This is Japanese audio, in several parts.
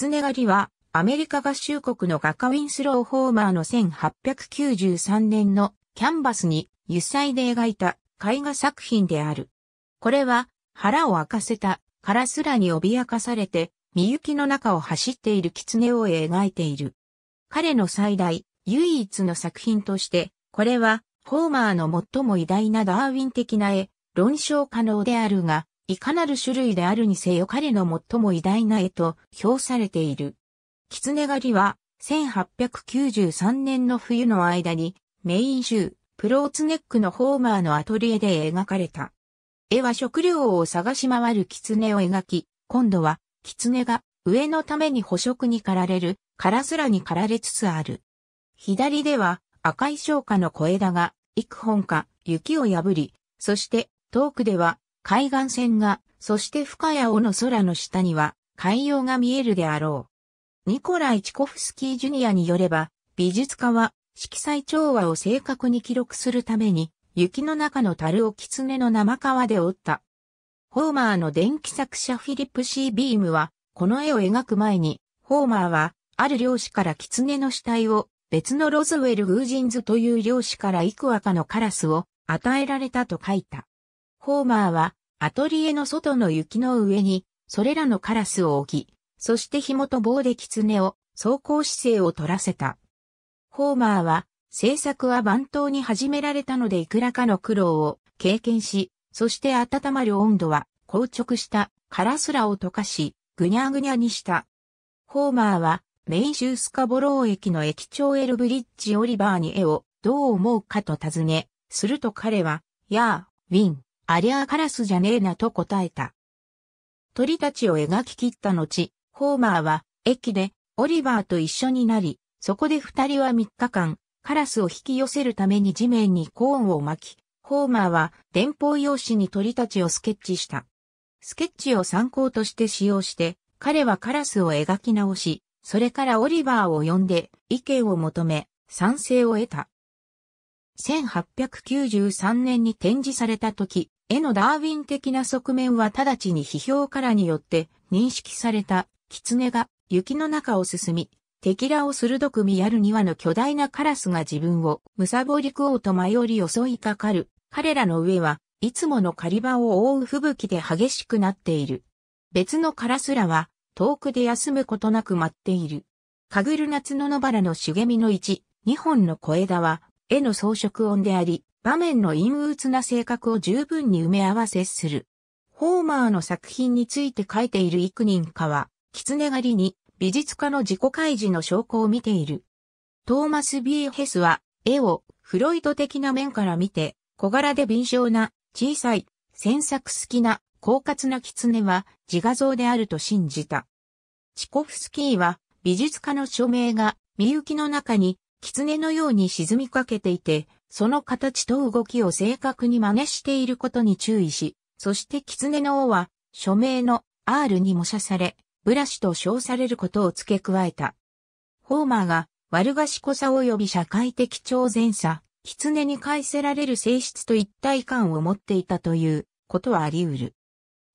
狐狩りは、アメリカ合衆国の画家ウィンスロー・ホーマーの1893年のキャンバスに油彩で描いた絵画作品である。これは腹を開かせたカラスらに脅かされて、みゆきの中を走っている狐を描いている。彼の最大、唯一の作品として、これはホーマーの最も偉大なダーウィン的な絵、論証可能であるが、いかなる種類であるにせよ彼の最も偉大な絵と評されている。狐狩りは、1893年の冬の間に、メイン州、プローツネックのホーマーのアトリエで描かれた。絵は食料を探し回る狐を描き、今度は、狐が、上のために捕食に駆られる、カラスらに駆られつつある。左では、赤い昇華の小枝が、幾本か、雪を破り、そして、遠くでは、海岸線が、そして深谷尾の空の下には海洋が見えるであろう。ニコライ・チコフスキー・ジュニアによれば、美術家は色彩調和を正確に記録するために、雪の中の樽を狐の生皮で折った。ホーマーの電気作者フィリップ・シー・ビームは、この絵を描く前に、ホーマーは、ある漁師から狐の死体を、別のロズウェル・グージンズという漁師から幾若のカラスを与えられたと書いた。ホーマーは、アトリエの外の雪の上に、それらのカラスを置き、そして紐と棒で狐を走行姿勢を取らせた。ホーマーは、制作は番頭に始められたのでいくらかの苦労を経験し、そして温まる温度は硬直したカラスらを溶かし、ぐにゃぐにゃにした。ホーマーは、メインースカボロー駅の駅長エルブリッジオリバーに絵をどう思うかと尋ね、すると彼は、やあ、ウィン。ありゃあカラスじゃねえなと答えた。鳥たちを描き切った後、ホーマーは駅でオリバーと一緒になり、そこで二人は三日間、カラスを引き寄せるために地面にコーンを巻き、ホーマーは電報用紙に鳥たちをスケッチした。スケッチを参考として使用して、彼はカラスを描き直し、それからオリバーを呼んで意見を求め、賛成を得た。1893年に展示された時、絵のダーウィン的な側面は直ちに批評からによって認識された、狐が雪の中を進み、敵らを鋭く見やる庭の巨大なカラスが自分をむさぼり食おうと迷い襲いかかる。彼らの上はいつもの狩り場を覆う吹雪で激しくなっている。別のカラスらは遠くで休むことなく待っている。かぐる夏の野原の茂みの一、二本の小枝は絵の装飾音であり、場面の陰鬱な性格を十分に埋め合わせする。ホーマーの作品について書いている幾人かは、狐狩りに美術家の自己開示の証拠を見ている。トーマス・ビー・ヘスは、絵をフロイト的な面から見て、小柄で敏捷な、小さい、詮索好きな、狡猾な狐は自画像であると信じた。チコフスキーは、美術家の署名が、みゆきの中に狐のように沈みかけていて、その形と動きを正確に真似していることに注意し、そして狐の尾は、署名の R に模写され、ブラシと称されることを付け加えた。ホーマーが、悪賢さ及び社会的超前さ、狐に返せられる性質と一体感を持っていたということはあり得る。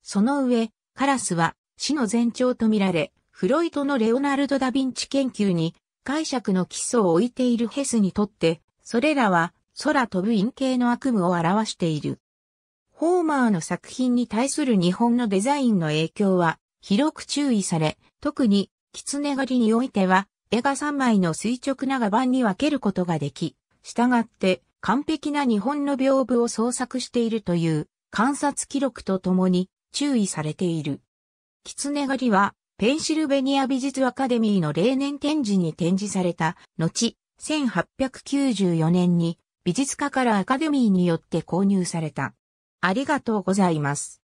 その上、カラスは死の前兆とみられ、フロイトのレオナルド・ダ・ヴィンチ研究に解釈の基礎を置いているヘスにとって、それらは空飛ぶ陰形の悪夢を表している。ホーマーの作品に対する日本のデザインの影響は広く注意され、特に狐狩りにおいては絵が3枚の垂直な画板に分けることができ、従って完璧な日本の屏風を創作しているという観察記録とともに注意されている。狐狩りはペンシルベニア美術アカデミーの例年展示に展示された後、1894年に美術家からアカデミーによって購入された。ありがとうございます。